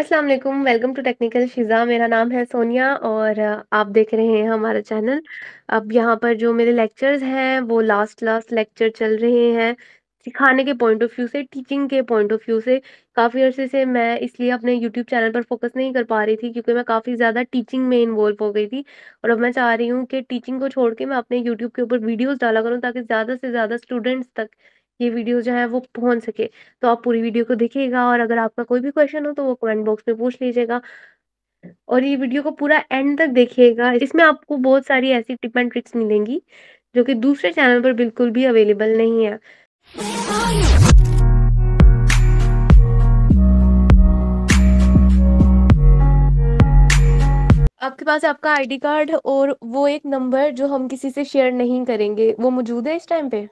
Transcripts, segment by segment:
अस्सलाम वालेकुम welcome to technical शिज़ा मेरा नाम है सोनिया और आप देख रहे हैं हमारा चैनल अब यहाँ पर जो मेरे लेक्चर्स हैं वो लास्ट लास्ट लेक्चर चल रहे हैं सिखाने के पॉइंट ऑफ व्यू से टीचिंग के पॉइंट ऑफ व्यू से काफ़ी अरसे से मैं इसलिए अपने यूट्यूब चैनल पर फोकस नहीं कर पा रही थी क्योंकि मैं काफ़ी ज़्यादा टीचिंग में इन्वॉल्व हो गई थी और अब मैं चाह रही हूँ कि टीचिंग को छोड़ के मैं अपने यूट्यूब के ऊपर वीडियोज़ डाला करूँ ताकि ज़्यादा से ज़्यादा स्टूडेंट्स तक ये वीडियो जो है वो पहुंच सके तो आप पूरी वीडियो को देखिएगा और अगर आपका कोई भी क्वेश्चन हो तो वो कमेंट बॉक्स में पूछ लीजिएगा और ये वीडियो को पूरा एंड तक देखिएगा इसमें आपको बहुत सारी ऐसी टिप एंड ट्रिक्स मिलेंगी जो कि दूसरे चैनल पर बिल्कुल भी अवेलेबल नहीं है आपके पास आपका आईडी कार्ड और वो एक नंबर जो हम किसी से शेयर नहीं करेंगे वो मौजूद है इस टाइम पे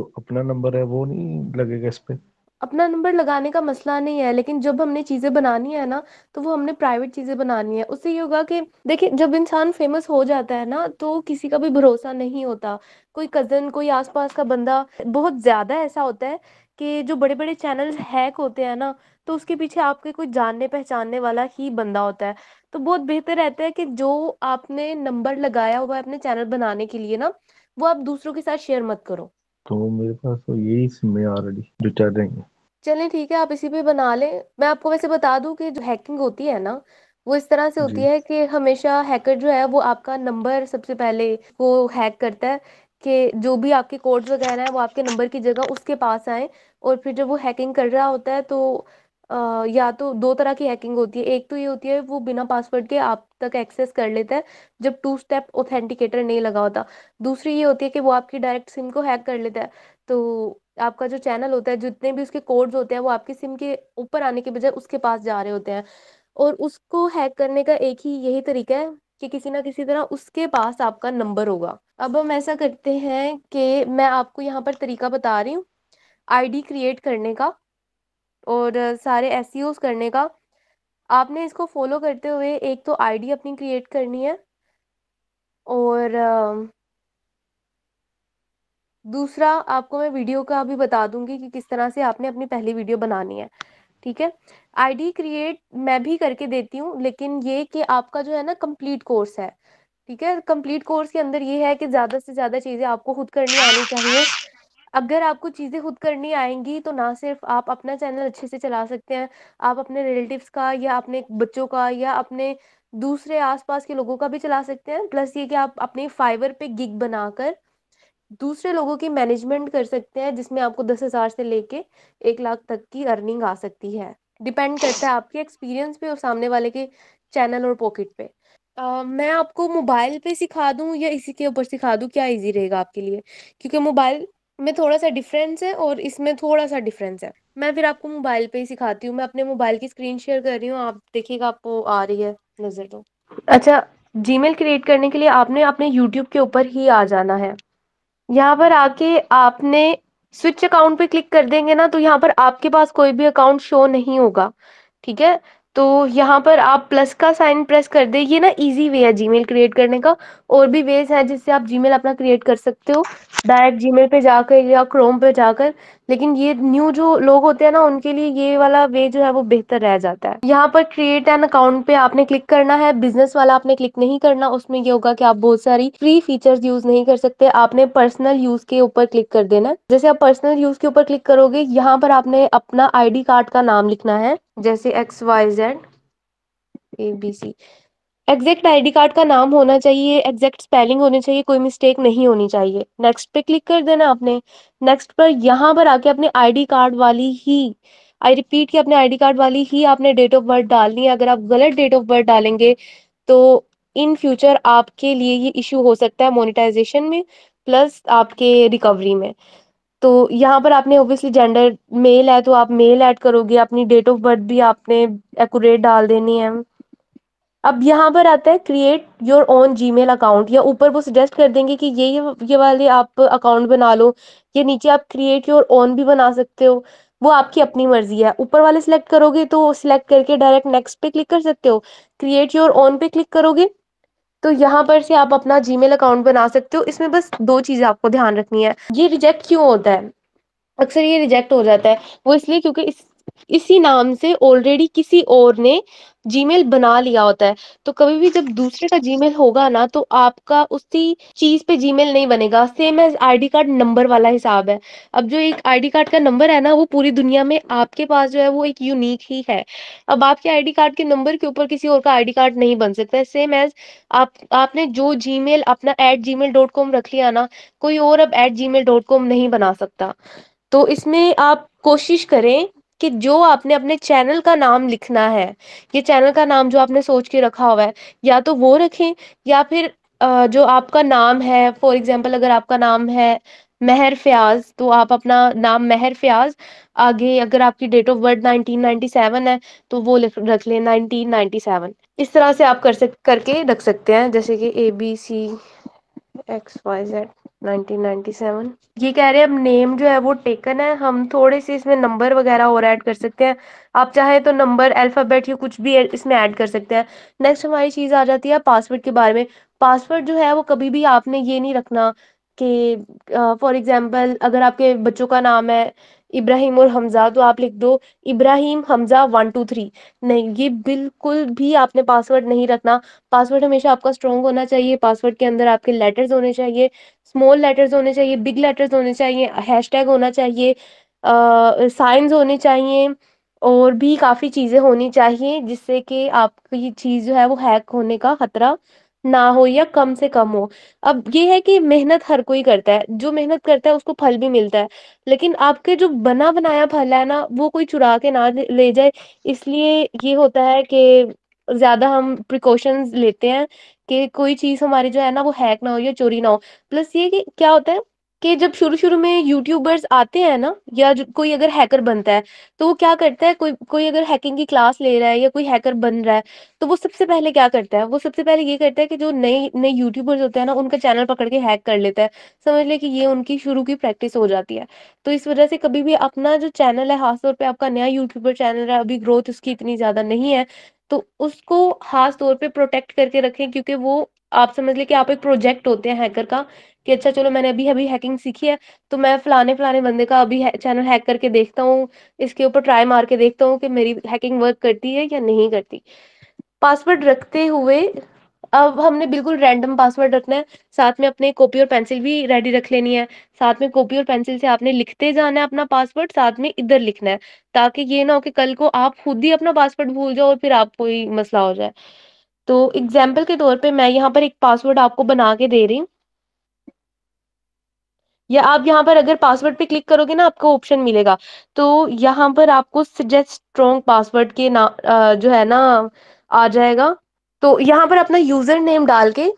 तो अपना नंबर है वो नहीं लगेगा इस पे अपना नंबर लगाने का मसला नहीं है लेकिन जब हमने चीज़ें बनानी है ना तो वो हमने प्राइवेट चीज़ें बनानी है उससे ये होगा कि देखिए जब इंसान फेमस हो जाता है ना तो किसी का भी भरोसा नहीं होता कोई कज़न कोई आसपास का बंदा बहुत ज़्यादा ऐसा होता है कि जो बड़े बड़े चैनल हैक होते हैं ना तो उसके पीछे आपके कोई जानने पहचानने वाला ही बंदा होता है तो बहुत बेहतर रहता है कि जो आपने नंबर लगाया हुआ है अपने चैनल बनाने के लिए ना वो आप दूसरों के साथ शेयर मत करो तो मेरे पास तो यही सिम है ऑलरेडी जो चल रही है चलिए ठीक है आप इसी पे बना लें मैं आपको वैसे बता दूं कि जो हैकिंग होती है ना वो इस तरह से होती है कि हमेशा हैकर जो है वो आपका नंबर सबसे पहले वो हैक करता है कि जो भी आपके कोड्स वगैरह हैं वो आपके नंबर की जगह उसके पास आए और फिर जब वो हैकिंग कर रहा होता है तो या तो दो तरह की हैकिंग होती है एक तो ये होती है वो बिना पासवर्ड के आप तक एक्सेस कर लेता है जब टू स्टेप ऑथेंटिकेटर नहीं लगा होता दूसरी ये होती है कि वो आपकी डायरेक्ट सिम को हैक कर लेता है तो आपका जो चैनल होता है जितने भी उसके कोड्स होते हैं वो आपकी सिम के ऊपर आने के बजाय उसके पास जा रहे होते हैं और उसको हैक करने का एक ही यही तरीका है कि किसी ना किसी तरह उसके पास आपका नंबर होगा अब हम ऐसा करते हैं कि मैं आपको यहाँ पर तरीका बता रही हूँ आईडी क्रिएट करने का और सारे एस e करने का आपने इसको फॉलो करते हुए एक तो आईडी अपनी क्रिएट करनी है और दूसरा आपको मैं वीडियो का भी बता दूंगी कि किस तरह से आपने अपनी पहली वीडियो बनानी है ठीक है आईडी क्रिएट मैं भी करके देती हूँ लेकिन ये कि आपका जो है ना कंप्लीट कोर्स है ठीक है कंप्लीट कोर्स के अंदर ये है कि ज़्यादा से ज़्यादा चीज़ें आपको खुद करनी आनी चाहिए अगर आपको चीज़ें खुद करनी आएंगी तो ना सिर्फ आप अपना चैनल अच्छे से चला सकते हैं आप अपने रिलेटिव्स का या अपने बच्चों का या अपने दूसरे आसपास के लोगों का भी चला सकते हैं प्लस ये कि आप अपने फाइवर पे गिग बनाकर दूसरे लोगों की मैनेजमेंट कर सकते हैं जिसमें आपको दस हज़ार से लेके एक लाख तक की अर्निंग आ सकती है डिपेंड करता है आपके एक्सपीरियंस पे और सामने वाले के चैनल और पॉकेट पे Uh, मैं आपको मोबाइल पे सिखा दूं या इसी के ऊपर सिखा दूं क्या इजी रहेगा आपके लिए क्योंकि मोबाइल में थोड़ा सा डिफरेंस है और इसमें थोड़ा सा डिफरेंस है मैं फिर आपको मोबाइल पे ही सिखाती हूँ मैं अपने मोबाइल की स्क्रीन शेयर कर रही हूँ आप देखिएगा आपको आ रही है नज़र तो अच्छा जीमेल क्रिएट करने के लिए आपने अपने यूट्यूब के ऊपर ही आ जाना है यहाँ पर आके आपने स्विच अकाउंट पे क्लिक कर देंगे ना तो यहाँ पर आपके पास कोई भी अकाउंट शो नहीं होगा ठीक है तो यहाँ पर आप प्लस का साइन प्रेस कर दे ये ना इजी वे है जीमेल क्रिएट करने का और भी वेज है जिससे आप जीमेल अपना क्रिएट कर सकते हो डायरेक्ट जीमेल पे जाकर या क्रोम पे जाकर लेकिन ये न्यू जो लोग होते हैं ना उनके लिए ये वाला वे जो है वो बेहतर रह जाता है यहाँ पर क्रिएट एन अकाउंट पे आपने क्लिक करना है बिजनेस वाला आपने क्लिक नहीं करना उसमें ये होगा कि आप बहुत सारी फ्री फीचर्स यूज नहीं कर सकते आपने पर्सनल यूज के ऊपर क्लिक कर देना जैसे आप पर्सनल यूज के ऊपर क्लिक करोगे यहाँ पर आपने अपना आईडी कार्ड का नाम लिखना है जैसे X Y Z A B C exact ID card का नाम होना चाहिए एग्जैक्ट स्पेलिंग होनी चाहिए कोई मिस्टेक नहीं होनी चाहिए नेक्स्ट पे क्लिक कर देना आपने नेक्स्ट पर यहाँ पर आके अपने आईडी कार्ड वाली ही आई रिपीट की अपने आईडी कार्ड वाली ही आपने डेट ऑफ बर्थ डालनी है अगर आप गलत डेट ऑफ बर्थ डालेंगे तो इन फ्यूचर आपके लिए ये इश्यू हो सकता है मोनिटाइजेशन में प्लस आपके रिकवरी में तो यहाँ पर आपने ऑब्वियसली जेंडर मेल है तो आप मेल ऐड करोगे अपनी डेट ऑफ बर्थ भी आपने एक्यूरेट डाल देनी है अब यहाँ पर आता है create your own mail account या ऊपर वो सजेस्ट कर देंगे कि ये ये वाले आप अकाउंट बना लो ये नीचे आप क्रिएट योर ओन भी बना सकते हो वो आपकी अपनी मर्जी है ऊपर वाले सिलेक्ट करोगे तो सिलेक्ट करके डायरेक्ट नेक्स्ट पे क्लिक कर सकते हो क्रिएट योर ओन पे क्लिक करोगे तो यहाँ पर से आप अपना जीमेल अकाउंट बना सकते हो इसमें बस दो चीज़ें आपको ध्यान रखनी है ये रिजेक्ट क्यों होता है अक्सर ये रिजेक्ट हो जाता है वो इसलिए क्योंकि इस इसी नाम से ऑलरेडी किसी और ने जीमेल बना लिया होता है तो कभी भी जब दूसरे का जीमेल होगा ना तो आपका उसी चीज पे जीमेल नहीं बनेगा same as ID card number वाला हिसाब है अब जो एक आईडी कार्ड का नंबर है ना वो पूरी दुनिया में आपके पास जो है वो एक यूनिक ही है अब आपके आईडी कार्ड के नंबर के ऊपर किसी और का आईडी कार्ड नहीं बन सकता सेम एज आप आपने जो जी अपना एट डॉट कॉम रख लिया ना कोई और अब एट डॉट कॉम नहीं बना सकता तो इसमें आप कोशिश करें कि जो आपने अपने चैनल का नाम लिखना है ये चैनल का नाम जो आपने सोच के रखा हुआ है या तो वो रखें या फिर जो आपका नाम है फॉर एग्जाम्पल अगर आपका नाम है मेहर फयाज तो आप अपना नाम मेहर फयाज आगे अगर आपकी डेट ऑफ बर्थ 1997 है तो वो रख लें 1997 इस तरह से आप कर सक करके रख सकते हैं जैसे कि A B C X Y Z 1997 ये कह रहे हैं अब नेम जो है वो टेकन है हम थोड़े से इसमें नंबर वगैरह और ऐड कर सकते हैं आप चाहे तो नंबर अल्फाबेट या कुछ भी इसमें ऐड कर सकते हैं नेक्स्ट हमारी चीज़ आ जाती है पासवर्ड के बारे में पासवर्ड जो है वो कभी भी आपने ये नहीं रखना कि फॉर एग्जांपल एग्जाम्पल अगर आपके बच्चों का नाम है इब्राहिम और हमजा तो आप लिख दो Ibrahim Hamza one two three नहीं ये बिल्कुल भी आपने पासवर्ड नहीं रखना पासवर्ड हमेशा आपका स्ट्रॉन्ग होना चाहिए पासवर्ड के अंदर आपके लेटर्स होने चाहिए स्मॉल लेटर्स होने चाहिए बिग लेटर्स होने चाहिए हैशटैग होना चाहिए साइंस होने चाहिए और भी काफ़ी चीज़ें होनी चाहिए जिससे कि आपकी चीज़ जो है वो हैक होने का ख़तरा ना हो या कम से कम हो। अब ये है कि मेहनत हर कोई करता है, जो मेहनत करता है उसको फल भी मिलता है, लेकिन आपके जो बना-बनाया फल है ना, वो कोई चुरा के ना ले जाए, इसलिए ये होता है कि ज़्यादा हम प्रिकॉशंस लेते हैं कि कोई चीज़ हमारी जो है ना वो हैक ना हो या चोरी ना हो। प्लस ये कि क्या होता है कि जब शुरू शुरू में यूट्यूबर्स आते हैं ना या कोई अगर हैकर बनता है तो वो क्या करता है कोई कोई अगर हैकिंग की क्लास ले रहा है या कोई हैकर बन रहा है तो वो सबसे पहले क्या करता है वो सबसे पहले ये करता है कि जो नए नए यूट्यूबर्स होते हैं ना उनका चैनल पकड़ के हैक कर लेता है समझ ले कि ये उनकी शुरू की प्रैक्टिस हो जाती है तो इस वजह से कभी भी अपना जो चैनल है खासतौर पर आपका नया यूट्यूबर चैनल है अभी ग्रोथ उसकी इतनी ज्यादा नहीं है तो उसको खास तौर पे प्रोटेक्ट करके रखें क्योंकि वो आप समझ ले कि आप एक प्रोजेक्ट होते हैं हैकर का कि अच्छा चलो मैंने अभी अभी हैकिंग सीखी है तो मैं फलाने फलाने बंदे का अभी है, चैनल हैक करके देखता हूँ इसके ऊपर ट्राई मार के देखता हूँ कि मेरी हैकिंग वर्क करती है या नहीं करती पासवर्ड रखते हुए अब हमने बिल्कुल रैंडम पासवर्ड रखना है साथ में अपने कॉपी और पेंसिल भी रेडी रख लेनी है साथ में कॉपी और पेंसिल से आपने लिखते जाना है अपना पासवर्ड साथ में इधर लिखना है ताकि ये ना हो कि कल को आप खुद ही अपना पासवर्ड भूल जाओ और फिर आप कोई मसला हो जाए तो एग्जाम्पल के तौर पे मैं यहाँ पर एक पासवर्ड आपको बना के दे रही हूँ या आप यहाँ पर अगर पासवर्ड पे क्लिक करोगे ना आपको ऑप्शन मिलेगा तो यहाँ पर आपको सजेस्ट स्ट्रॉन्ग पासवर्ड के ना जो है ना आ जाएगा तो यहाँ पर अपना यूजर नेम डाल के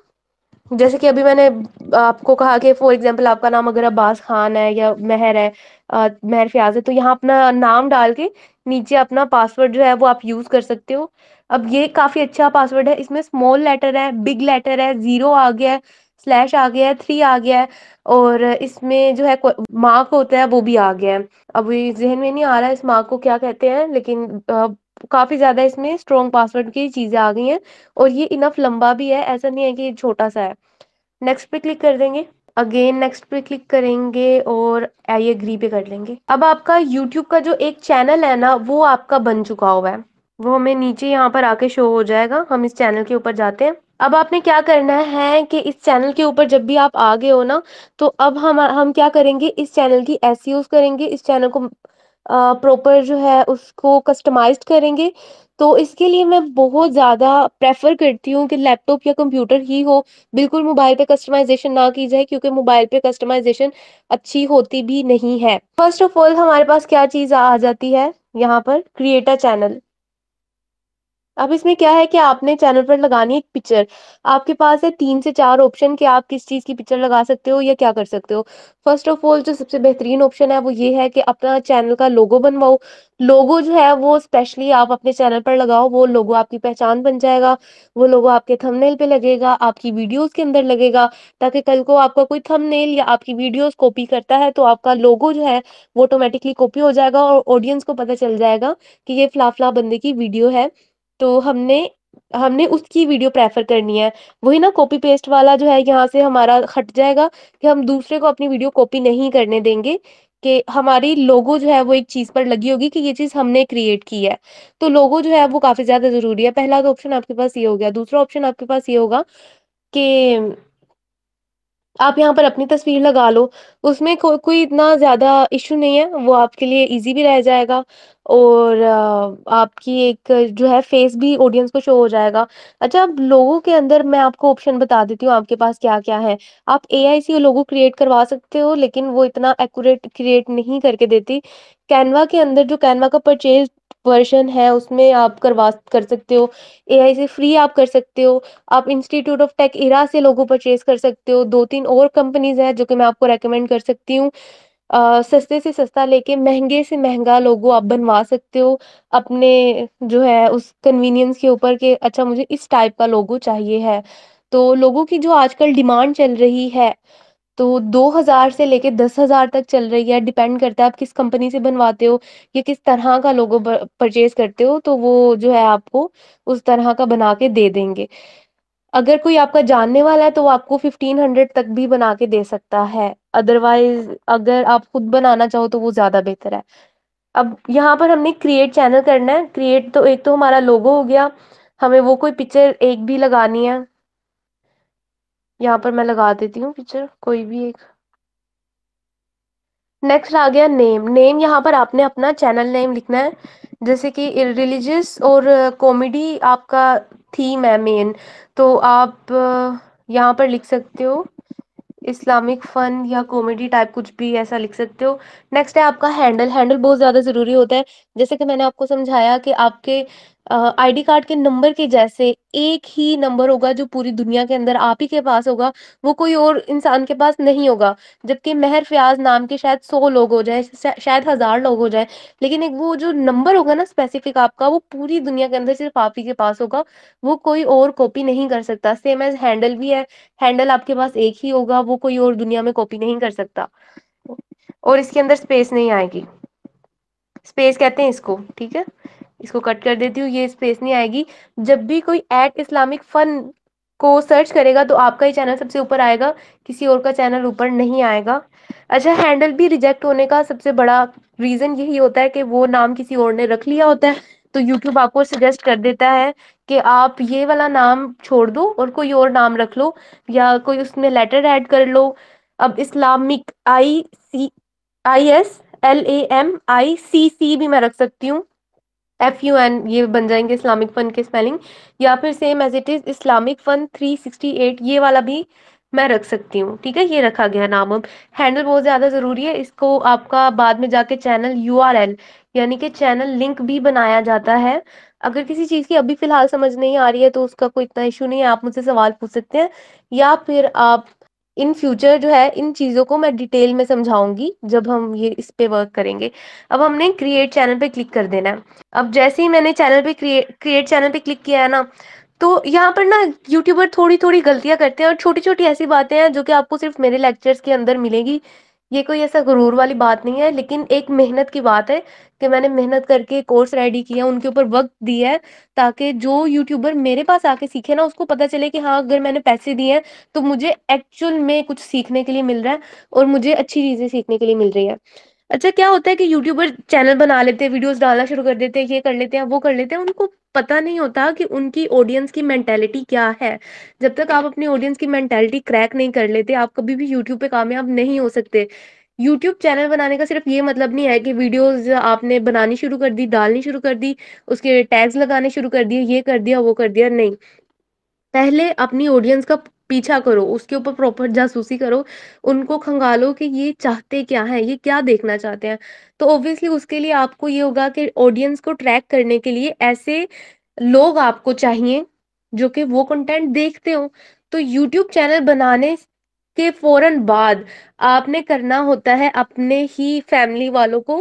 जैसे कि अभी मैंने आपको कहा कि फॉर एग्जाम्पल आपका नाम अगर अब्बास खान है या मेहर है मेहर फयाज है तो यहाँ अपना नाम डाल के नीचे अपना पासवर्ड जो है वो आप यूज कर सकते हो अब ये काफी अच्छा पासवर्ड है इसमें स्मॉल लेटर है बिग लेटर है जीरो आ गया है स्लैश आ गया है थ्री आ गया है और इसमें जो है मार्क होता है वो भी आ गया है अब ये जहन में नहीं आ रहा है इस मार्क को क्या कहते हैं लेकिन अब काफी ज्यादा इसमें स्ट्रॉन्ग पासवर्ड की चीजें आ गई हैं और ये इनफ लंबा भी है ऐसा नहीं है कि ये छोटा सा है नेक्स्ट पे क्लिक कर देंगे अगेन नेक्स्ट पे क्लिक करेंगे और आई एग्री पे कर लेंगे अब आपका यूट्यूब का जो एक चैनल है ना वो आपका बन चुका हुआ है वो हमें नीचे यहाँ पर आके शो हो जाएगा हम इस चैनल के ऊपर जाते हैं अब आपने क्या करना है कि इस चैनल के ऊपर जब भी आप आ गए हो ना तो अब हम हम क्या करेंगे इस चैनल की एस e करेंगे इस चैनल को प्रॉपर जो है उसको कस्टमाइज करेंगे तो इसके लिए मैं बहुत ज़्यादा प्रेफर करती हूँ कि लैपटॉप या कंप्यूटर ही हो बिल्कुल मोबाइल पे कस्टमाइजेशन ना की जाए क्योंकि मोबाइल पे कस्टमाइजेशन अच्छी होती भी नहीं है फर्स्ट ऑफ ऑल हमारे पास क्या चीज़ आ जाती है यहाँ पर क्रिएटा चैनल अब इसमें क्या है कि आपने चैनल पर लगानी एक पिक्चर आपके पास है तीन से चार ऑप्शन कि आप किस चीज़ की पिक्चर लगा सकते हो या क्या कर सकते हो फर्स्ट ऑफ ऑल जो सबसे बेहतरीन ऑप्शन है वो ये है कि अपना चैनल का लोगो बनवाओ लोगो जो है वो स्पेशली आप अपने चैनल पर लगाओ वो लोगो आपकी पहचान बन जाएगा वो लोगो आपके थमनेल पे लगेगा आपकी वीडियोज के अंदर लगेगा ताकि कल को आपका कोई थमनेल या आपकी वीडियोज़ कॉपी करता है तो आपका लोगो जो है वो ऑटोमेटिकली कॉपी हो जाएगा और ऑडियंस को पता चल जाएगा कि ये फ्लाफला बंदे की वीडियो है तो हमने हमने उसकी वीडियो प्रेफर करनी है वही ना कॉपी पेस्ट वाला जो है यहाँ से हमारा हट जाएगा कि हम दूसरे को अपनी वीडियो कॉपी नहीं करने देंगे कि हमारी लोगो जो है वो एक चीज पर लगी होगी कि ये चीज हमने क्रिएट की है तो लोगो जो है वो काफी ज्यादा जरूरी है पहला तो ऑप्शन आपके पास ये हो गया दूसरा ऑप्शन आपके पास ये होगा कि आप यहाँ पर अपनी तस्वीर लगा लो उसमें को, कोई इतना ज्यादा इशू नहीं है वो आपके लिए इजी भी रह जाएगा और आपकी एक जो है फेस भी ऑडियंस को शो हो जाएगा। अच्छा अब लोगों के अंदर मैं आपको ऑप्शन बता देती हूँ आपके पास क्या-क्या है। आप आई सी लोगो क्रिएट करवा सकते हो लेकिन वो इतना एक्यूरेट क्रिएट नहीं करके देती। कैनवा के अंदर जो कैनवा का परचेज़ वर्ज़न है उसमें आप करवा कर सकते हो। ए आई से फ्री आप कर सकते हो। आप इंस्टीट्यूट ऑफ टेक इरा से लोगो परचेज़ कर सकते हो दो तीन और कंपनीज़ हैं जो कि मैं आपको रिकमेंड कर सकती हूँ। सस्ते से सस्ता लेके महंगे से महंगा लोगो आप बनवा सकते हो अपने जो है उस कन्वीनियंस के ऊपर के अच्छा मुझे इस टाइप का लोगो चाहिए है तो लोगों की जो आजकल डिमांड चल रही है तो दो हजार से लेके दस हजार तक चल रही है डिपेंड करता है आप किस कंपनी से बनवाते हो या किस तरह का लोगो परचेज करते हो तो वो जो है आपको उस तरह का बना के दे देंगे अगर कोई आपका जानने वाला है तो वो आपको फिफ्टीन हंड्रेड तक भी बना के दे सकता है अदरवाइज अगर आप खुद बनाना चाहो तो वो ज़्यादा बेहतर है अब यहाँ पर हमने क्रिएट चैनल करना है क्रिएट तो एक तो हमारा लोगो हो गया हमें वो कोई पिक्चर एक भी लगानी है यहाँ पर मैं लगा देती हूँ पिक्चर कोई भी एक नेक्स्ट आ गया नेम नेम यहाँ पर आपने अपना चैनल नेम लिखना है जैसे कि रिलीजियस और कॉमेडी आपका थीम है मेन तो आप यहाँ पर लिख सकते हो इस्लामिक फन या कॉमेडी टाइप कुछ भी ऐसा लिख सकते हो नेक्स्ट है आपका हैंडल हैंडल बहुत ज़्यादा ज़रूरी होता है जैसे कि मैंने आपको समझाया कि आपके आईडी कार्ड के नंबर के जैसे एक ही नंबर होगा जो पूरी दुनिया के अंदर आप ही के पास होगा वो कोई और इंसान के पास नहीं होगा जबकि मेहर फयाज नाम के शायद सौ लोग हो जाए शायद हजार लोग हो जाए लेकिन एक वो जो नंबर होगा ना स्पेसिफिक आपका वो पूरी दुनिया के अंदर सिर्फ आप ही के पास होगा वो कोई और कॉपी नहीं कर सकता सेम एज हैंडल भी है हैंडल आपके पास एक ही होगा वो कोई और दुनिया में कॉपी नहीं कर सकता और इसके अंदर स्पेस नहीं आएगी स्पेस कहते हैं इसको ठीक है इसको कट कर देती हूँ ये स्पेस नहीं आएगी जब भी कोई एट इस्लामिक फन को सर्च करेगा तो आपका ही चैनल सबसे ऊपर आएगा किसी और का चैनल ऊपर नहीं आएगा अच्छा हैंडल भी रिजेक्ट होने का सबसे बड़ा रीज़न यही होता है कि वो नाम किसी और ने रख लिया होता है तो यूट्यूब आपको सजेस्ट कर देता है कि आप ये वाला नाम छोड़ दो और कोई और नाम रख लो या कोई उसमें लेटर ऐड कर लो अब Islamic I C I S L A M I C C भी मैं रख सकती हूँ एफ यू एन ये बन जाएंगे इस्लामिक फन के स्पेलिंग या फिर same as it is Islamic sixty eight ये वाला भी मैं रख सकती हूँ ठीक है ये रखा गया नाम अब हैंडल बहुत ज़्यादा ज़रूरी है इसको आपका बाद में जाके चैनल यू आर एल यानी कि चैनल लिंक भी बनाया जाता है अगर किसी चीज़ की अभी फ़िलहाल समझ नहीं आ रही है तो उसका कोई इतना इशू नहीं है आप मुझसे सवाल पूछ सकते हैं या फिर आप इन फ्यूचर जो है इन चीज़ों को मैं डिटेल में समझाऊंगी जब हम ये इस पे वर्क करेंगे अब हमने क्रिएट चैनल पे क्लिक कर देना है अब जैसे ही मैंने चैनल पे क्रिएट क्रिएट चैनल पे क्लिक किया है ना तो यहाँ पर ना यूट्यूबर थोड़ी थोड़ी गलतियां करते हैं और छोटी छोटी ऐसी बातें हैं जो कि आपको सिर्फ मेरे लेक्चर्स के अंदर मिलेगी ये कोई ऐसा गुरूर वाली बात नहीं है लेकिन एक मेहनत की बात है कि मैंने मेहनत करके कोर्स रेडी किया उनके ऊपर वक्त दिया है ताकि जो यूट्यूबर मेरे पास आके सीखे ना उसको पता चले कि हाँ अगर मैंने पैसे दिए हैं तो मुझे एक्चुअल में कुछ सीखने के लिए मिल रहा है और मुझे अच्छी चीज़ें सीखने के लिए मिल रही है अच्छा क्या होता है कि यूट्यूबर चैनल बना लेते हैं वीडियोस डालना शुरू कर देते हैं ये कर लेते हैं वो कर लेते हैं उनको पता नहीं होता कि उनकी ऑडियंस की मेंटेलिटी क्या है जब तक आप अपनी ऑडियंस की मेंटेलिटी क्रैक नहीं कर लेते आप कभी भी यूट्यूब पे कामयाब नहीं हो सकते यूट्यूब चैनल बनाने का सिर्फ ये मतलब नहीं है कि वीडियोस आपने बनानी शुरू कर दी डालनी शुरू कर दी उसके टैग्स लगाने शुरू कर दिए ये कर दिया वो कर दिया नहीं पहले अपनी ऑडियंस का पीछा करो उसके ऊपर प्रॉपर जासूसी करो उनको खंगालो कि ये चाहते क्या हैं ये क्या देखना चाहते हैं तो ऑब्वियसली उसके लिए आपको ये होगा कि ऑडियंस को ट्रैक करने के लिए ऐसे लोग आपको चाहिए जो कि वो कंटेंट देखते हो तो यूट्यूब चैनल बनाने के फौरन बाद आपने करना होता है अपने ही फैमिली वालों को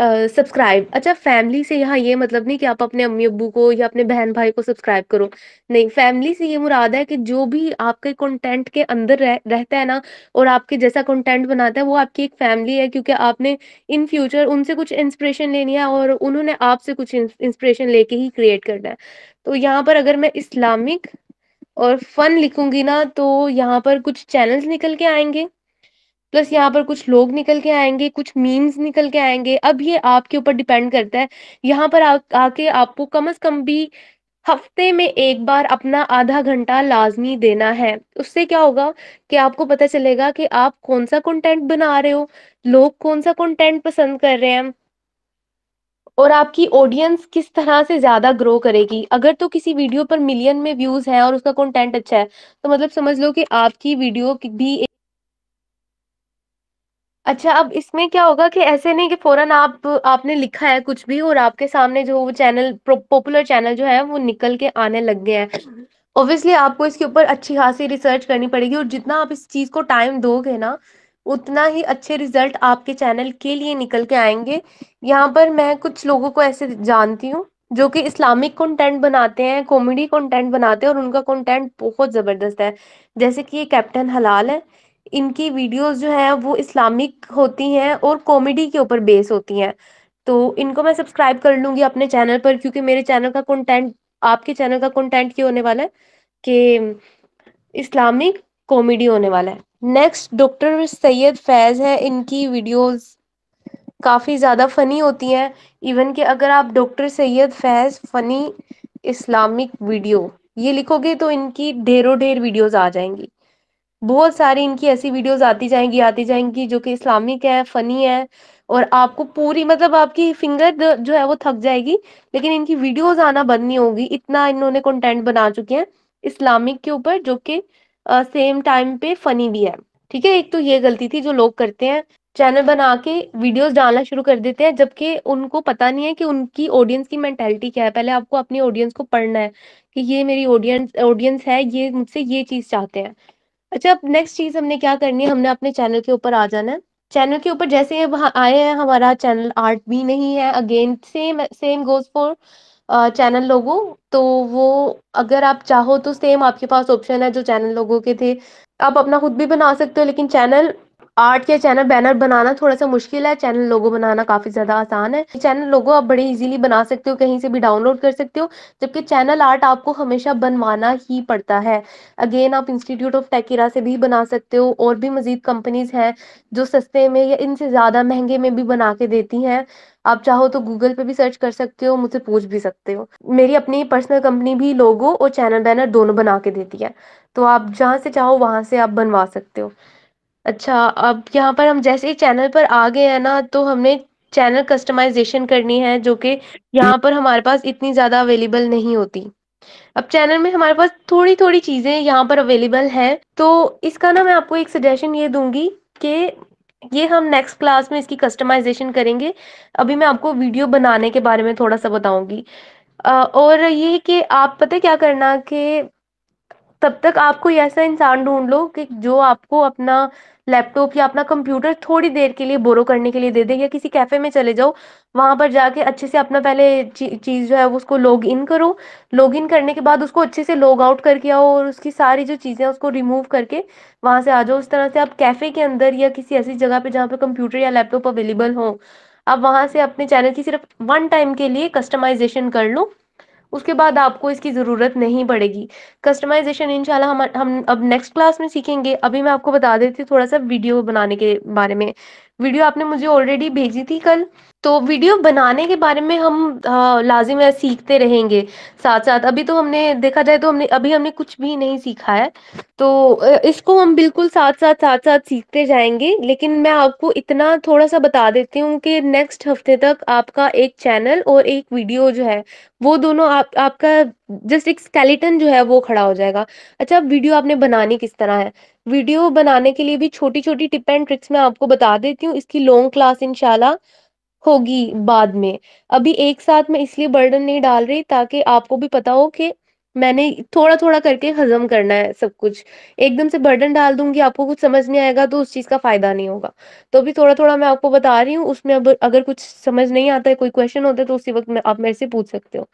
सब्सक्राइब अच्छा फैमिली से यहाँ ये मतलब नहीं कि आप अपने अम्मी अबू को या अपने बहन भाई को सब्सक्राइब करो नहीं फैमिली से ये मुराद है कि जो भी आपके कंटेंट के अंदर रह, रहता है ना और आपके जैसा कंटेंट बनाता है वो आपकी एक फैमिली है क्योंकि आपने इन फ्यूचर उनसे कुछ इंस्पिरेशन लेनी है और उन्होंने आपसे कुछ इंस्परेशन लेके ही क्रिएट करना है तो यहाँ पर अगर मैं इस्लामिक और फन लिखूंगी ना तो यहाँ पर कुछ चैनल्स निकल के आएंगे प्लस यहाँ पर कुछ लोग निकल के आएंगे कुछ मीम्स निकल के आएंगे अब ये आपके ऊपर डिपेंड करता है यहाँ पर आ, आके आपको कम अज कम भी हफ्ते में एक बार अपना आधा घंटा लाजमी देना है उससे क्या होगा कि आपको पता चलेगा कि आप कौन सा कंटेंट बना रहे हो लोग कौन सा कंटेंट पसंद कर रहे हैं और आपकी ऑडियंस किस तरह से ज़्यादा ग्रो करेगी अगर तो किसी वीडियो पर मिलियन में व्यूज़ है और उसका कंटेंट अच्छा है तो मतलब समझ लो कि आपकी वीडियो भी अच्छा, अब इसमें क्या होगा कि ऐसे नहीं कि फ़ौरन आप आपने लिखा है कुछ भी और आपके सामने जो वो चैनल पॉपुलर चैनल जो है वो निकल के आने लग गए हैं। ऑब्वियसली आपको इसके ऊपर अच्छी खासी रिसर्च करनी पड़ेगी और जितना आप इस चीज़ को टाइम दोगे ना, उतना ही अच्छे रिज़ल्ट आपके चैनल के लिए निकल के आएंगे यहाँ पर मैं कुछ लोगों को ऐसे जानती हूँ, जो कि इस्लामिक कंटेंट बनाते हैं, कॉमेडी कंटेंट बनाते हैं और उनका कंटेंट बहुत ज़बरदस्त है। जैसे कि ये कैप्टन हलाल है। इनकी वीडियोस जो हैं वो इस्लामिक होती हैं और कॉमेडी के ऊपर बेस होती हैं तो इनको मैं सब्सक्राइब कर लूँगी अपने चैनल पर क्योंकि मेरे चैनल का कंटेंट आपके चैनल का कंटेंट ये होने वाला है कि इस्लामिक कॉमेडी होने वाला है नेक्स्ट डॉक्टर सैयद फैज़ है इनकी वीडियोस काफ़ी ज़्यादा फ़नी होती हैं इवन कि अगर आप doctor Syed Faiz funny Islamic video ये लिखोगे तो इनकी ढेरों ढेर वीडियोज़ आ जाएंगी बहुत सारी इनकी ऐसी वीडियोस आती जाएंगी आती जाएंगी जो कि इस्लामिक है फनी है और आपको पूरी मतलब आपकी फिंगर जो है वो थक जाएगी लेकिन इनकी वीडियोस आना बंद नहीं होगी इतना इन्होंने कंटेंट बना चुके हैं इस्लामिक के ऊपर जो कि सेम टाइम पे फनी भी है ठीक है एक तो ये गलती थी जो लोग करते हैं चैनल बना के वीडियोस डालना शुरू कर देते हैं जबकि उनको पता नहीं है कि उनकी ऑडियंस की मेंटेलिटी क्या है पहले आपको अपनी ऑडियंस को पढ़ना है कि ये मेरी ऑडियंस ऑडियंस है ये मुझसे ये चीज़ चाहते हैं अच्छा अब नेक्स्ट चीज हमने क्या करनी है हमने अपने चैनल के ऊपर आ जाना है चैनल के ऊपर जैसे आए हैं हमारा चैनल आर्ट भी नहीं है again same same goes for channel logo तो वो अगर आप चाहो तो सेम आपके पास ऑप्शन है जो चैनल लोगों के थे आप अपना खुद भी बना सकते हो लेकिन चैनल आर्ट के चैनल बैनर बनाना थोड़ा सा मुश्किल है चैनल लोगो बनाना काफी ज्यादा आसान है चैनल लोगो आप बड़े इजीली बना सकते हो कहीं से भी डाउनलोड कर सकते हो जबकि चैनल आर्ट आपको हमेशा बनवाना ही पड़ता है अगेन आप इंस्टीट्यूट ऑफ टेकिरा से भी बना सकते हो और भी मजीद कंपनीज हैं जो सस्ते में या इनसे ज्यादा महंगे में भी बना के देती हैं आप चाहो तो गूगल पे भी सर्च कर सकते हो मुझसे पूछ भी सकते हो मेरी अपनी पर्सनल कंपनी भी लोगो और चैनल बैनर दोनों बना के देती है तो आप जहाँ से चाहो वहां से आप बनवा सकते हो अच्छा अब यहाँ पर हम जैसे ही चैनल पर आ गए हैं ना तो हमने चैनल कस्टमाइजेशन करनी है जो कि यहाँ हम्म। पर हमारे पास इतनी ज़्यादा अवेलेबल नहीं होती अब चैनल में हमारे पास थोड़ी थोड़ी चीज़ें यहाँ पर अवेलेबल हैं तो इसका ना मैं आपको एक सजेशन ये दूंगी कि ये हम नेक्स्ट क्लास में इसकी कस्टमाइजेशन करेंगे अभी मैं आपको वीडियो बनाने के बारे में थोड़ा सा बताऊंगी और ये कि आप पता क्या करना कि तब तक आप कोई ऐसा इंसान ढूंढ लो कि जो आपको अपना लैपटॉप या अपना कंप्यूटर थोड़ी देर के लिए बोरो करने के लिए दे दे या किसी कैफे में चले जाओ वहां पर जाके अच्छे से अपना पहले चीज जो है उसको लॉग इन करो लॉग इन करने के बाद उसको अच्छे से लॉग आउट करके आओ और उसकी सारी जो चीजें उसको रिमूव करके वहां से आ जाओ उस तरह से आप कैफे के अंदर या किसी ऐसी जगह पे जहाँ पे कंप्यूटर या लैपटॉप अवेलेबल हो आप वहां से अपने चैनल की सिर्फ वन टाइम के लिए कस्टमाइजेशन कर लो उसके बाद आपको इसकी ज़रूरत नहीं पड़ेगी कस्टमाइजेशन इंशाल्लाह हम हम अब नेक्स्ट क्लास में सीखेंगे अभी मैं आपको बता देती हूँ थोड़ा सा वीडियो बनाने के बारे में वीडियो आपने मुझे ऑलरेडी भेजी थी कल तो वीडियो बनाने के बारे में हम लाजिम है सीखते रहेंगे साथ साथ अभी तो हमने देखा जाए तो हमने अभी हमने कुछ भी नहीं सीखा है तो इसको हम बिल्कुल साथ साथ साथ साथ सीखते जाएंगे लेकिन मैं आपको इतना थोड़ा सा बता देती हूँ कि नेक्स्ट हफ्ते तक आपका एक चैनल और एक वीडियो जो है वो दोनों आप आपका जस्ट एक स्केलेटन जो है वो खड़ा हो जाएगा अच्छा वीडियो आपने बनानी किस तरह है वीडियो बनाने के लिए भी छोटी छोटी टिप एंड ट्रिक्स मैं आपको बता देती हूँ इसकी लॉन्ग क्लास इनशाला होगी बाद में अभी एक साथ मैं इसलिए बर्डन नहीं डाल रही ताकि आपको भी पता हो कि मैंने थोड़ा थोड़ा करके हजम करना है सब कुछ एकदम से बर्डन डाल दूंगी आपको कुछ समझ नहीं आएगा तो उस चीज का फायदा नहीं होगा तो अभी थोड़ा थोड़ा मैं आपको बता रही हूँ उसमें अब अगर कुछ समझ नहीं आता है कोई क्वेश्चन होता है तो उसी वक्त आप मेरे से पूछ सकते हो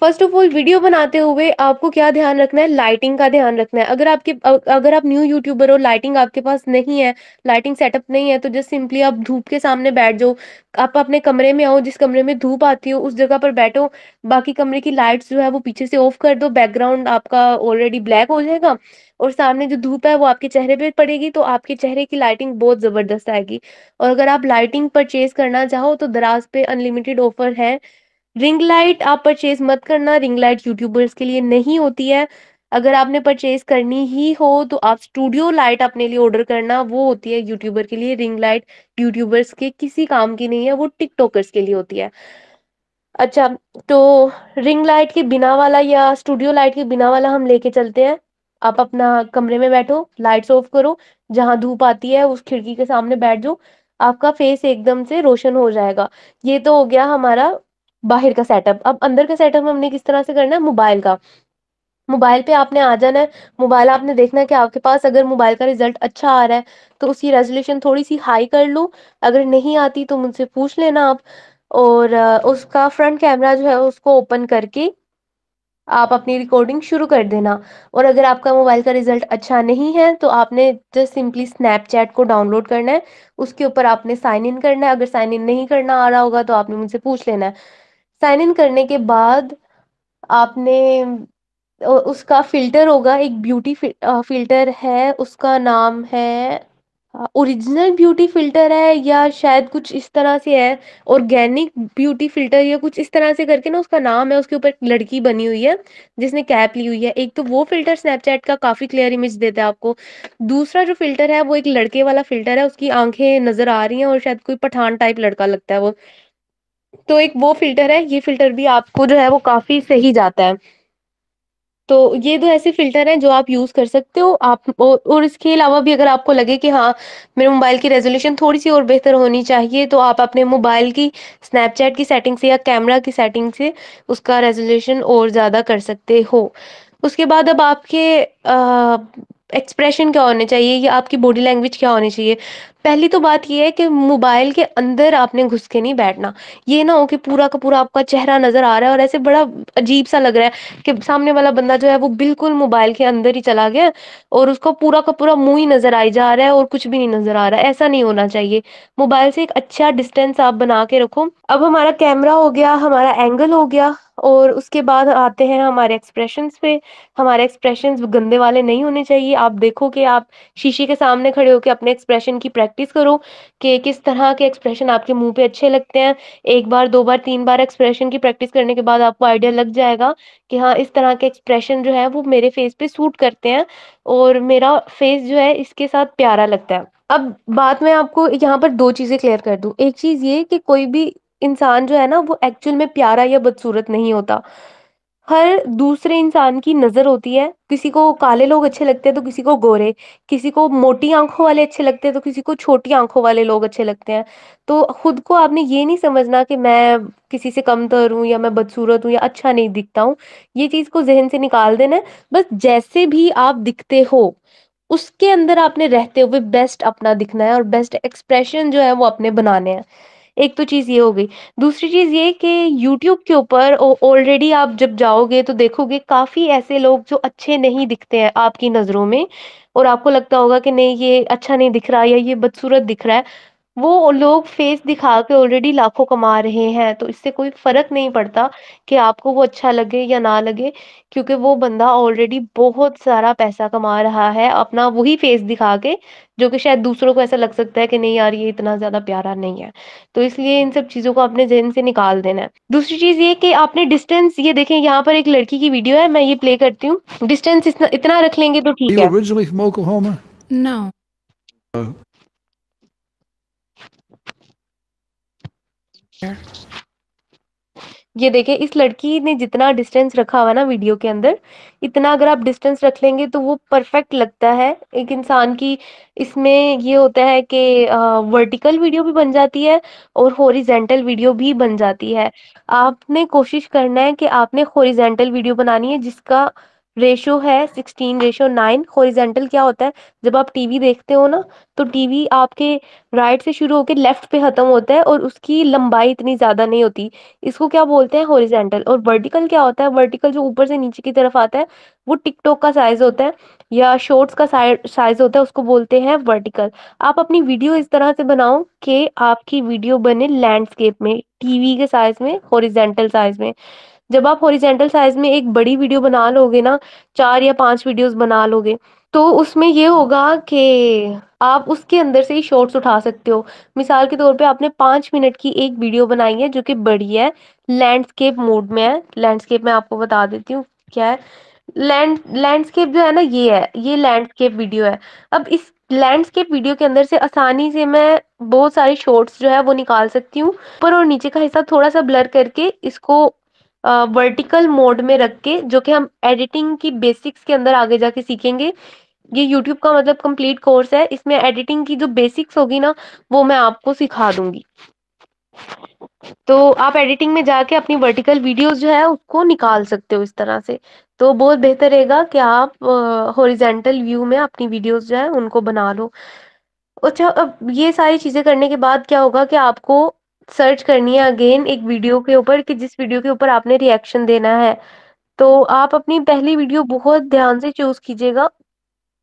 फर्स्ट ऑफ ऑल वीडियो बनाते हुए आपको क्या ध्यान रखना है लाइटिंग का ध्यान रखना है अगर आपके अगर आप न्यू यूट्यूबर हो लाइटिंग आपके पास नहीं है लाइटिंग सेटअप नहीं है तो जस्ट सिंपली आप धूप के सामने बैठ जाओ आप अपने कमरे में आओ जिस कमरे में धूप आती हो उस जगह पर बैठो बाकी कमरे की लाइट्स जो है वो पीछे से ऑफ कर दो बैकग्राउंड आपका ऑलरेडी ब्लैक हो जाएगा और सामने जो धूप है वो आपके चेहरे पे पड़ेगी तो आपके चेहरे की लाइटिंग बहुत ज़बरदस्त आएगी और अगर आप लाइटिंग परचेज करना चाहो तो दराज पे अनलिमिटेड ऑफर है रिंग लाइट आप परचेज मत करना रिंग लाइट यूट्यूबर्स के लिए नहीं होती है अगर आपने परचेज करनी ही हो तो आप स्टूडियो लाइट अपने लिए ऑर्डर करना वो होती है यूट्यूबर के लिए रिंग लाइट यूट्यूबर्स के किसी काम की नहीं है वो टिकटॉकर्स के लिए होती है अच्छा तो रिंग लाइट के बिना वाला या स्टूडियो लाइट के बिना वाला हम लेके चलते हैं आप अपना कमरे में बैठो लाइट्स ऑफ करो जहां धूप आती है उस खिड़की के सामने बैठ जाओ आपका फेस एकदम से रोशन हो जाएगा ये तो हो गया हमारा बाहर का सेटअप अब अंदर का सेटअप हमने किस तरह से करना है मोबाइल का मोबाइल पे आपने आ जाना है मोबाइल आपने देखना है कि आपके पास अगर मोबाइल का रिजल्ट अच्छा आ रहा है तो उसकी रेजोल्यूशन थोड़ी सी हाई कर लो अगर नहीं आती तो मुझसे पूछ लेना आप और उसका फ्रंट कैमरा जो है उसको ओपन करके आप अपनी रिकॉर्डिंग शुरू कर देना और अगर आपका मोबाइल का रिजल्ट अच्छा नहीं है तो आपने जस्ट सिंपली स्नैपचैट को डाउनलोड करना है उसके ऊपर आपने साइन इन करना है अगर साइन इन नहीं करना आ रहा होगा तो आपने मुझसे पूछ लेना है साइन इन करने के बाद आपने उसका फिल्टर होगा एक ब्यूटी फिल्टर है उसका नाम है ओरिजिनल ब्यूटी फिल्टर है या शायद कुछ इस तरह से है ऑर्गेनिक ब्यूटी फिल्टर या कुछ इस तरह से करके ना उसका नाम है उसके ऊपर लड़की बनी हुई है जिसने कैप ली हुई है एक तो वो फिल्टर स्नैपचैट का काफ़ी क्लियर इमेज देता है आपको दूसरा जो फिल्टर है वो एक लड़के वाला फिल्टर है उसकी आंखें नज़र आ रही हैं और शायद कोई पठान टाइप लड़का लगता है वो तो एक वो फिल्टर है ये फिल्टर भी आपको जो है वो काफ़ी सही जाता है तो ये दो ऐसे फिल्टर हैं जो आप यूज़ कर सकते हो आप और इसके अलावा भी अगर आपको लगे कि हाँ मेरे मोबाइल की रेजोल्यूशन थोड़ी सी और बेहतर होनी चाहिए तो आप अपने मोबाइल की स्नैपचैट की सेटिंग से या कैमरा की सेटिंग से उसका रेजोल्यूशन और ज़्यादा कर सकते हो उसके बाद अब आपके एक्सप्रेशन क्या होने चाहिए या आपकी बॉडी लैंग्वेज क्या होनी चाहिए पहली तो बात यह है कि मोबाइल के अंदर आपने घुस के नहीं बैठना ये ना हो कि पूरा का पूरा आपका चेहरा नजर आ रहा है और ऐसे बड़ा अजीब सा लग रहा है कि सामने वाला बंदा जो है वो बिल्कुल मोबाइल के अंदर ही चला गया और उसको पूरा का पूरा मुंह ही नजर आई जा रहा है और कुछ भी नहीं नजर आ रहा है ऐसा नहीं होना चाहिए मोबाइल से एक अच्छा डिस्टेंस आप बना के रखो अब हमारा कैमरा हो गया हमारा एंगल हो गया और उसके बाद आते हैं हमारे एक्सप्रेशन पे हमारे एक्सप्रेशन गंदे वाले नहीं होने चाहिए आप देखो कि आप शीशे के सामने खड़े होकर अपने एक्सप्रेशन की प्रैक्टिस प्रैक्टिस करो कि किस तरह के एक्सप्रेशन आपके मुंह पे अच्छे लगते हैं एक बार दो बार तीन बार एक्सप्रेशन की प्रैक्टिस करने के बाद आपको आइडिया लग जाएगा कि हाँ इस तरह के एक्सप्रेशन जो है वो मेरे फेस पे सूट करते हैं और मेरा फेस जो है इसके साथ प्यारा लगता है अब बात मैं आपको यहाँ पर दो चीज़ें क्लियर कर दू एक चीज़ ये कि कोई भी इंसान जो है ना वो एक्चुअल में प्यारा या बदसूरत नहीं होता हर दूसरे इंसान की नजर होती है किसी को काले लोग अच्छे लगते हैं तो किसी को गोरे किसी को मोटी आंखों वाले अच्छे लगते हैं तो किसी को छोटी आंखों वाले लोग अच्छे लगते हैं तो खुद को आपने ये नहीं समझना कि मैं किसी से कमतर हूँ या मैं बदसूरत हूँ या अच्छा नहीं दिखता हूँ ये चीज को जहन से निकाल देना है बस जैसे भी आप दिखते हो उसके अंदर आपने रहते हुए बेस्ट अपना दिखना है और बेस्ट एक्सप्रेशन जो है वो अपने बनाने हैं एक तो चीज़ ये हो गई दूसरी चीज़ ये कि यूट्यूब के ऊपर ऑलरेडी आप जब जाओगे तो देखोगे काफ़ी ऐसे लोग जो अच्छे नहीं दिखते हैं आपकी नज़रों में और आपको लगता होगा कि नहीं ये अच्छा नहीं दिख रहा या ये बदसूरत दिख रहा है वो लोग फेस दिखा के ऑलरेडी लाखों कमा रहे हैं तो इससे कोई फर्क नहीं पड़ता कि आपको वो अच्छा लगे या ना लगे क्योंकि वो बंदा ऑलरेडी बहुत सारा पैसा कमा रहा है अपना वही फेस दिखा के जो कि शायद दूसरों को ऐसा लग सकता है कि नहीं यार ये इतना ज्यादा प्यारा नहीं है तो इसलिए इन सब चीजों को अपने जहन से निकाल देना है दूसरी चीज ये कि आपने डिस्टेंस ये देखें यहाँ पर एक लड़की की वीडियो है मैं ये प्ले करती हूँ डिस्टेंस इतना रख लेंगे तो ठीक है ये देखें इस लड़की ने जितना डिस्टेंस रखा हुआ ना वीडियो के अंदर इतना अगर आप डिस्टेंस रख लेंगे तो वो परफेक्ट लगता है एक इंसान की इसमें ये होता है कि वर्टिकल वीडियो भी बन जाती है और हॉरिजेंटल वीडियो भी बन जाती है आपने कोशिश करना है कि आपने हॉरिजेंटल वीडियो बनानी है जिसका रेशो है सिक्सटीन रेशो नाइन हॉरिजेंटल क्या होता है जब आप टीवी देखते हो ना तो टीवी आपके राइट से शुरू होकर लेफ्ट पे खत्म होता है और उसकी लंबाई इतनी ज्यादा नहीं होती इसको क्या बोलते हैं हॉरिजेंटल और वर्टिकल क्या होता है वर्टिकल जो ऊपर से नीचे की तरफ आता है वो टिकटॉक का साइज होता है या शॉर्ट्स का साइज होता है उसको बोलते हैं वर्टिकल आप अपनी वीडियो इस तरह से बनाओ कि आपकी वीडियो बने लैंडस्केप में टीवी के साइज में हॉरिजेंटल साइज में जब आप हॉरिजेंटल साइज में एक बड़ी वीडियो बना लोगे ना चार या पांच वीडियोस बना लोगे तो उसमें ये होगा कि आप उसके अंदर से ही शॉर्ट्स उठा सकते हो मिसाल के तौर पे आपने पांच मिनट की एक वीडियो बनाई है जो कि बड़ी है लैंडस्केप मोड में है लैंडस्केप में आपको बता देती हूँ क्या है लैंड लैंडस्केप जो है ना ये है ये लैंडस्केप वीडियो है अब इस लैंडस्केप वीडियो के अंदर से आसानी से मैं बहुत सारी शॉर्ट्स जो है वो निकाल सकती हूँ ऊपर और नीचे का हिस्सा थोड़ा सा ब्लर करके इसको वर्टिकल मोड में रख के जो कि हम एडिटिंग की बेसिक्स के अंदर आगे जाके सीखेंगे ये यूट्यूब का मतलब कंप्लीट कोर्स है इसमें एडिटिंग की जो बेसिक्स होगी ना वो मैं आपको सिखा दूंगी तो आप एडिटिंग में जाके अपनी वर्टिकल वीडियोस जो है उसको निकाल सकते हो इस तरह से तो बहुत बेहतर रहेगा कि आप हॉरिजेंटल व्यू में अपनी वीडियोस जो है उनको बना लो अच्छा अब ये सारी चीज़ें करने के बाद क्या होगा कि आपको सर्च करनी है अगेन एक वीडियो के ऊपर कि जिस वीडियो के ऊपर आपने रिएक्शन देना है तो आप अपनी पहली वीडियो बहुत ध्यान से चूज कीजिएगा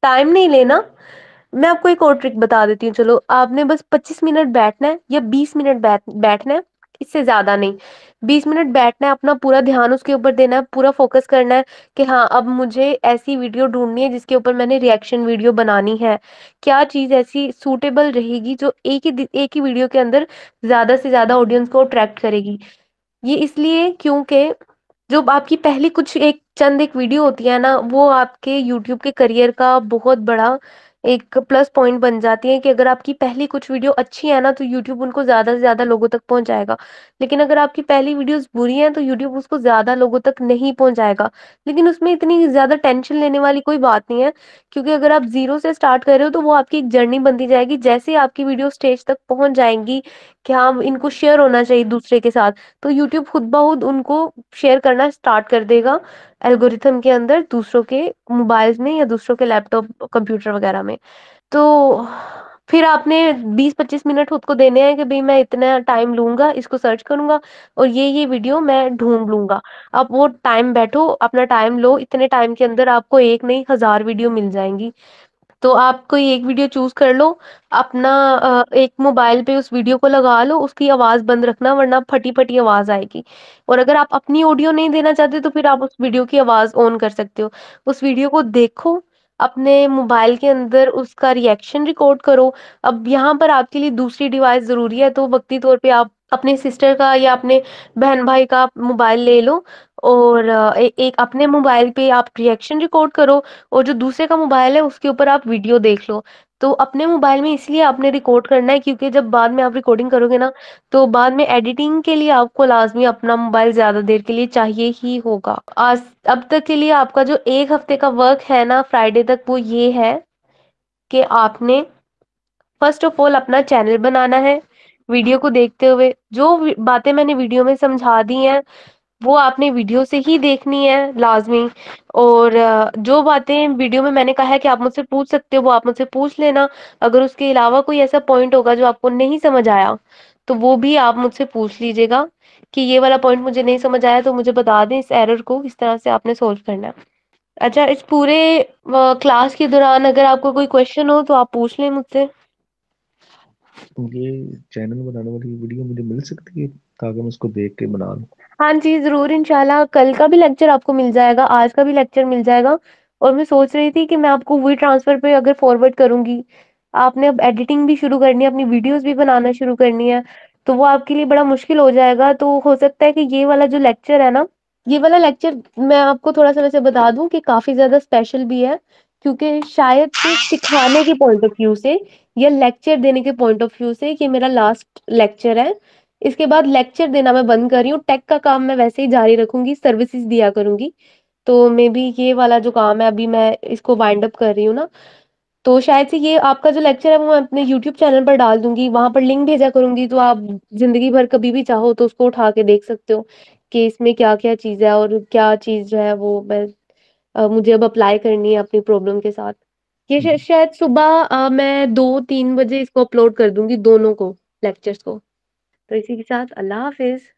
टाइम नहीं लेना मैं आपको एक और ट्रिक बता देती हूँ चलो आपने बस 25 मिनट बैठना है या 20 मिनट बैठना है इससे ज्यादा नहीं बीस मिनट बैठना है अपना पूरा ध्यान उसके ऊपर देना है पूरा फोकस करना है कि हाँ अब मुझे ऐसी वीडियो ढूंढनी है जिसके ऊपर मैंने रिएक्शन वीडियो बनानी है क्या चीज़ ऐसी सूटेबल रहेगी जो एक ही एक ही वीडियो के अंदर ज़्यादा से ज़्यादा ऑडियंस को अट्रैक्ट करेगी ये इसलिए क्योंकि जो आपकी पहली कुछ एक चंद एक वीडियो होती है ना वो आपके यूट्यूब के करियर का बहुत बड़ा एक प्लस पॉइंट बन जाती है कि अगर आपकी पहली कुछ वीडियो अच्छी है ना तो यूट्यूब उनको ज़्यादा से ज़्यादा लोगों तक पहुंचाएगा लेकिन अगर आपकी पहली वीडियोस बुरी हैं तो यूट्यूब उसको ज़्यादा लोगों तक नहीं पहुंचाएगा लेकिन उसमें इतनी ज़्यादा टेंशन लेने वाली कोई बात नहीं है क्योंकि अगर आप जीरो से स्टार्ट कर रहे हो तो वो आपकी एक जर्नी बनती जाएगी जैसे आपकी वीडियो स्टेज तक पहुंच जाएंगी क्या हाँ, इनको शेयर होना चाहिए दूसरे के साथ तो यूट्यूब खुद बहुत उनको शेयर करना स्टार्ट कर देगा एल्गोरिथम के अंदर दूसरों के मोबाइल्स में या दूसरों के लैपटॉप कंप्यूटर वगैरह में तो फिर आपने 20-25 मिनट खुद को देने हैं कि भाई मैं इतना टाइम लूंगा इसको सर्च करूंगा और ये ये वीडियो मैं ढूंढ लूंगा आप वो टाइम बैठो अपना टाइम लो इतने टाइम के अंदर आपको एक नहीं हजार वीडियो मिल जाएंगी तो आप कोई एक वीडियो चूज कर लो अपना एक मोबाइल पे उस वीडियो को लगा लो उसकी आवाज बंद रखना वरना फटी फटी आवाज आएगी और अगर आप अपनी ऑडियो नहीं देना चाहते तो फिर आप उस वीडियो की आवाज ऑन कर सकते हो उस वीडियो को देखो अपने मोबाइल के अंदर उसका रिएक्शन रिकॉर्ड करो अब यहाँ पर आपके लिए दूसरी डिवाइस जरूरी है तो वक्ती तौर पे आप अपने सिस्टर का या अपने बहन भाई का मोबाइल ले लो और ए, एक अपने मोबाइल पे आप रिएक्शन रिकॉर्ड करो और जो दूसरे का मोबाइल है उसके ऊपर आप वीडियो देख लो तो अपने मोबाइल में इसलिए आपने रिकॉर्ड करना है क्योंकि जब बाद में आप रिकॉर्डिंग करोगे ना तो बाद में एडिटिंग के लिए आपको लाजमी अपना मोबाइल ज़्यादा देर के लिए चाहिए ही होगा आज अब तक के लिए आपका जो एक हफ्ते का वर्क है ना फ्राइडे तक वो ये है कि आपने फर्स्ट ऑफ ऑल अपना चैनल बनाना है वीडियो को देखते हुए जो बातें मैंने वीडियो में समझा दी हैं वो आपने वीडियो से ही देखनी है लाजमी और जो बातें वीडियो में मैंने कहा है कि आप मुझसे पूछ सकते हो वो आप मुझसे पूछ लेना अगर उसके अलावा कोई ऐसा पॉइंट होगा जो आपको नहीं समझ आया तो वो भी आप मुझसे पूछ लीजिएगा कि ये वाला पॉइंट मुझे नहीं समझ आया तो मुझे बता दें इस एरर को किस तरह से आपने सोल्व करना है अच्छा इस पूरे क्लास के दौरान अगर आपको कोई क्वेश्चन हो तो आप पूछ लें मुझसे ये चैनल बनाने वाली वीडियो मुझे मिल सकती है ताकि मैं उसको देख के बना लूँ हाँ जी जरूर इनशाला कल का भी लेक्चर आपको मिल जाएगा आज का भी लेक्चर मिल जाएगा और मैं सोच रही थी कि मैं आपको वही ट्रांसफर पे अगर फॉरवर्ड करूंगी आपने अब एडिटिंग भी शुरू करनी है अपनी वीडियोस भी बनाना शुरू करनी है तो वो आपके लिए बड़ा मुश्किल हो जाएगा तो हो सकता है कि ये वाला जो लेक्चर है ना ये वाला लेक्चर मैं आपको थोड़ा सा वैसे बता दूं कि काफी ज्यादा स्पेशल भी है क्योंकि शायद सिखाने के पॉइंट ऑफ व्यू से या लेक्चर देने के पॉइंट ऑफ व्यू से कि मेरा लास्ट लेक्चर है इसके बाद लेक्चर देना मैं बंद कर रही हूँ टेक का काम मैं वैसे ही जारी रखूंगी सर्विसेज दिया करूंगी तो मे बी ये वाला जो काम है अभी मैं इसको वाइंड अप कर रही हूँ ना तो शायद से ये आपका जो लेक्चर है वो मैं अपने यूट्यूब चैनल पर डाल दूंगी वहां पर लिंक भेजा करूंगी तो आप जिंदगी भर कभी भी चाहो तो उसको उठा के देख सकते हो कि इसमें क्या क्या चीज़ है और क्या चीज़ जो है वो मैं मुझे अब अप्लाई करनी है अपनी प्रॉब्लम के साथ ये शायद सुबह मैं दो तीन बजे इसको अपलोड कर दूंगी दोनों को लेक्चर्स को तो इसी के साथ अल्लाह हाफिज